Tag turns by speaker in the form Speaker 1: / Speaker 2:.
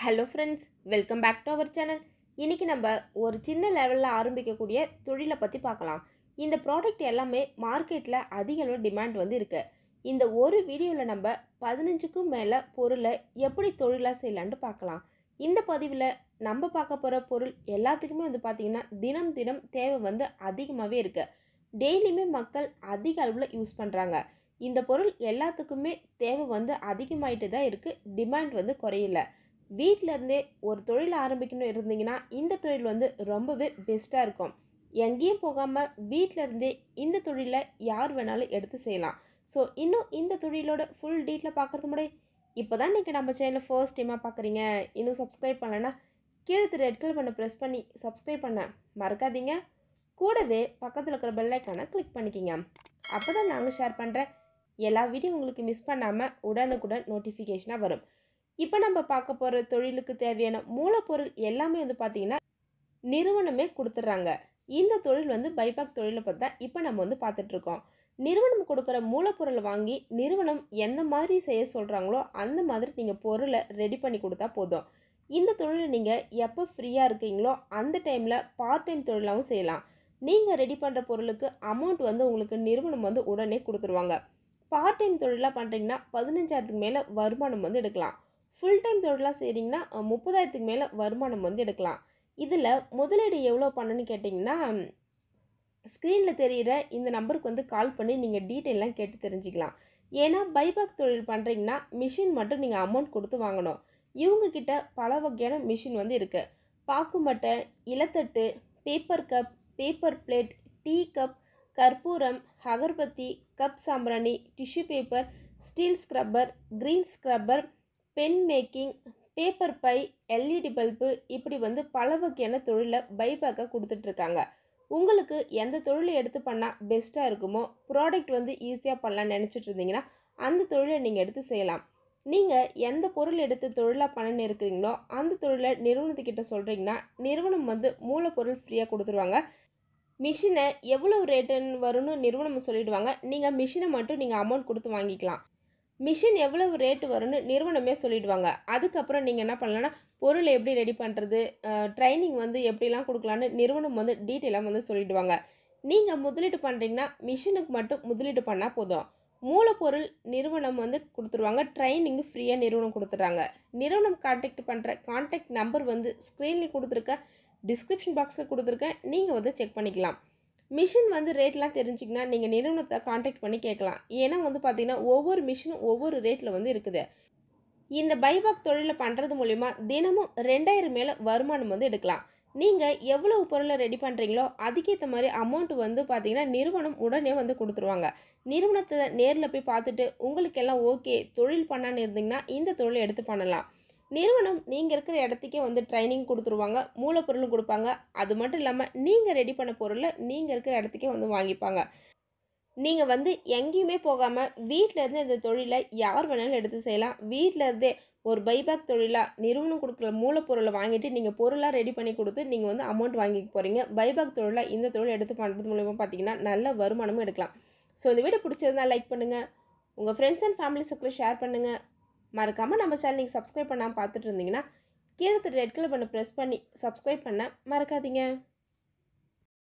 Speaker 1: hello friends welcome back to our channel இன்றைக்கி நம்ம ஒரு சின்ன லெவலில் ஆரம்பிக்கக்கூடிய தொழிலை பற்றி பார்க்கலாம் இந்த ப்ராடக்ட் எல்லாமே மார்க்கெட்டில் அதிக அளவு டிமாண்ட் வந்து இருக்குது இந்த ஒரு வீடியோவில் நம்ம பதினஞ்சுக்கும் மேலே பொருளை எப்படி தொழிலாக செய்யலான்னு பார்க்கலாம் இந்த பதிவில் நம்ம பார்க்க போகிற பொருள் எல்லாத்துக்குமே வந்து பார்த்திங்கன்னா தினம் தினம் தேவை வந்து அதிகமாகவே இருக்குது டெய்லியுமே மக்கள் அதிக அளவில் யூஸ் பண்ணுறாங்க இந்த பொருள் எல்லாத்துக்குமே தேவை வந்து அதிகமாகிட்டு தான் இருக்குது டிமாண்ட் வந்து குறையலை வீட்டிலருந்தே ஒரு தொழில் ஆரம்பிக்கணும் இருந்தீங்கன்னா இந்த தொழில் வந்து ரொம்பவே பெஸ்ட்டாக இருக்கும் எங்கேயும் போகாமல் வீட்டிலருந்தே இந்த தொழிலை யார் வேணாலும் எடுத்து செய்யலாம் ஸோ இன்னும் இந்த தொழிலோட ஃபுல் டீட்டில் பார்க்கறது முடிய இப்போ தான் நீங்கள் நம்ம சேனலில் ஃபர்ஸ்ட் டைமாக பார்க்குறீங்க இன்னும் சப்ஸ்கிரைப் பண்ணலைன்னா கீழே ரெட் கலர் பண்ண ப்ரெஸ் பண்ணி சப்ஸ்கிரைப் பண்ண மறக்காதீங்க கூடவே பக்கத்தில் இருக்கிற பெல்லைக்கானை கிளிக் பண்ணிக்கிங்க அப்போ தான் நாங்கள் ஷேர் பண்ணுற எல்லா வீடியோ உங்களுக்கு மிஸ் பண்ணாமல் உடனுக்குடன் நோட்டிஃபிகேஷனாக வரும் இப்போ நம்ம பார்க்க போகிற தொழிலுக்கு தேவையான மூலப்பொருள் எல்லாமே வந்து பார்த்திங்கன்னா நிறுவனமே கொடுத்துட்றாங்க இந்த தொழில் வந்து பைபாக் தொழிலை பற்றி தான் இப்போ நம்ம வந்து பார்த்துட்ருக்கோம் நிறுவனம் கொடுக்குற மூலப்பொருளை வாங்கி நிறுவனம் எந்த மாதிரி செய்ய சொல்கிறாங்களோ அந்த மாதிரி நீங்கள் பொருளை ரெடி பண்ணி கொடுத்தா போதும் இந்த தொழிலை நீங்கள் எப்போ ஃப்ரீயாக இருக்கீங்களோ அந்த டைமில் பார்ட் டைம் தொழிலாகவும் செய்யலாம் நீங்கள் ரெடி பண்ணுற பொருளுக்கு அமௌண்ட் வந்து உங்களுக்கு நிறுவனம் வந்து உடனே கொடுத்துருவாங்க பார்ட் டைம் தொழிலாக பண்ணுறீங்கன்னா பதினஞ்சாயிரத்துக்கு மேலே வருமானம் வந்து எடுக்கலாம் ஃபுல் டைம் தொழிலாக செய்கிறீங்கன்னா முப்பதாயிரத்துக்கு மேலே வருமானம் வந்து எடுக்கலாம் இதில் முதலீடு எவ்வளோ பண்ணணும்னு கேட்டிங்கன்னா ஸ்க்ரீனில் தெரிகிற இந்த நம்பருக்கு வந்து கால் பண்ணி நீங்கள் டீட்டெயிலாம் கேட்டு தெரிஞ்சுக்கலாம் ஏன்னா பைபாக் தொழில் பண்ணுறீங்கன்னா மிஷின் மட்டும் நீங்கள் அமௌண்ட் கொடுத்து வாங்கணும் இவங்கக்கிட்ட பல வகையான மிஷின் வந்து இருக்குது பாக்குமட்டை இலத்தட்டு paper cup paper plate tea cup கற்பூரம் அகர்பத்தி கப் சாம்பிராணி tissue paper steel scrubber green scrubber pen making paper பை எல்இடி பல்பு இப்படி வந்து பல வகையான தொழிலை பைபேக்காக கொடுத்துட்ருக்காங்க உங்களுக்கு எந்த தொழிலை எடுத்து பண்ணால் பெஸ்ட்டாக இருக்குமோ ப்ராடக்ட் வந்து ஈஸியாக பண்ணலாம் நினச்சிட்டு இருந்தீங்கன்னா அந்த தொழிலை நீங்கள் எடுத்து செய்யலாம் நீங்கள் எந்த பொருள் எடுத்து தொழிலாக பண்ணணும் இருக்கிறீங்களோ அந்த தொழிலை நிறுவனத்துக்கிட்ட சொல்கிறீங்கன்னா நிறுவனம் வந்து மூலப்பொருள் ஃப்ரீயாக கொடுத்துருவாங்க மிஷினை எவ்வளோ ரேட்டுன்னு வரும்னு நிறுவனம் சொல்லிவிடுவாங்க நீங்கள் மிஷினை மட்டும் நீங்கள் அமௌண்ட் கொடுத்து வாங்கிக்கலாம் மிஷின் எவ்வளவு ரேட்டு வரும்னு நிறுவனமே சொல்லிடுவாங்க அதுக்கப்புறம் நீங்கள் என்ன பண்ணலன்னா பொருள் எப்படி ரெடி பண்ணுறது ட்ரைனிங் வந்து எப்படிலாம் கொடுக்கலான்னு நிறுவனம் வந்து டீட்டெயிலாக வந்து சொல்லிடுவாங்க நீங்கள் முதலீடு பண்ணுறீங்கன்னா மிஷினுக்கு மட்டும் முதலீடு பண்ணால் போதும் மூலப்பொருள் நிறுவனம் வந்து கொடுத்துருவாங்க ட்ரைனிங் ஃப்ரீயாக நிறுவனம் கொடுத்துட்றாங்க நிறுவனம் காண்டாக்ட் பண்ணுற காண்டாக்ட் நம்பர் வந்து ஸ்க்ரீனில் கொடுத்துருக்க டிஸ்கிரிப்ஷன் பாக்ஸில் கொடுத்துருக்கேன் நீங்கள் வந்து செக் பண்ணிக்கலாம் மிஷின் வந்து ரேட்லாம் தெரிஞ்சிங்கன்னா நீங்கள் நிறுவனத்தை காண்டாக்ட் பண்ணி கேட்கலாம் ஏன்னா வந்து பார்த்திங்கன்னா ஒவ்வொரு மிஷினும் ஒவ்வொரு ரேட்டில் வந்து இருக்குது இந்த பைபாக் தொழிலை பண்ணுறது மூலிமா தினமும் ரெண்டாயிரம் மேலே வருமானம் வந்து எடுக்கலாம் நீங்கள் எவ்வளோ பொருளை ரெடி பண்ணுறீங்களோ அதுக்கேற்ற மாதிரி அமௌண்ட் வந்து பார்த்திங்கன்னா நிறுவனம் உடனே வந்து கொடுத்துருவாங்க நிறுவனத்தை நேரில் போய் பார்த்துட்டு உங்களுக்கெல்லாம் ஓகே தொழில் பண்ணான்னு இருந்தீங்கன்னா இந்த தொழில் எடுத்து பண்ணலாம் நிறுவனம் நீங்கள் இருக்கிற இடத்துக்கே வந்து ட்ரைனிங் கொடுத்துருவாங்க மூலப்பொருளும் கொடுப்பாங்க அது மட்டும் இல்லாமல் நீங்கள் ரெடி பண்ண பொருளை நீங்கள் இருக்கிற இடத்துக்கே வந்து வாங்கிப்பாங்க நீங்கள் வந்து எங்கேயுமே போகாமல் வீட்டிலேருந்து இந்த தொழிலை யார் வேணாலும் எடுத்து செய்யலாம் வீட்டிலேருந்தே ஒரு பைபேக் தொழிலாக நிறுவனம் கொடுக்குற மூலப்பொருளை வாங்கிட்டு நீங்கள் பொருளாக ரெடி பண்ணி கொடுத்து நீங்கள் வந்து அமௌண்ட் வாங்கிக்க போகிறீங்க பைபேக் தொழிலாக இந்த தொழில் எடுத்து பண்ணுறது மூலயமா பார்த்தீங்கன்னா நல்ல வருமானமும் எடுக்கலாம் ஸோ இந்த வீடியோ பிடிச்சதுனா லைக் பண்ணுங்கள் உங்கள் ஃப்ரெண்ட்ஸ் அண்ட் ஃபேமிலி சர்க்கிளில் ஷேர் பண்ணுங்கள் மறக்காமல் நம்ம சேனல் நீங்கள் சப்ஸ்கிரைப் பண்ணாமல் பார்த்துட்டு இருந்தீங்கன்னா கீழே ரெட் கலர் பண்ண ப்ரெஸ் பண்ணி சப்ஸ்கிரைப் பண்ண மறக்காதீங்க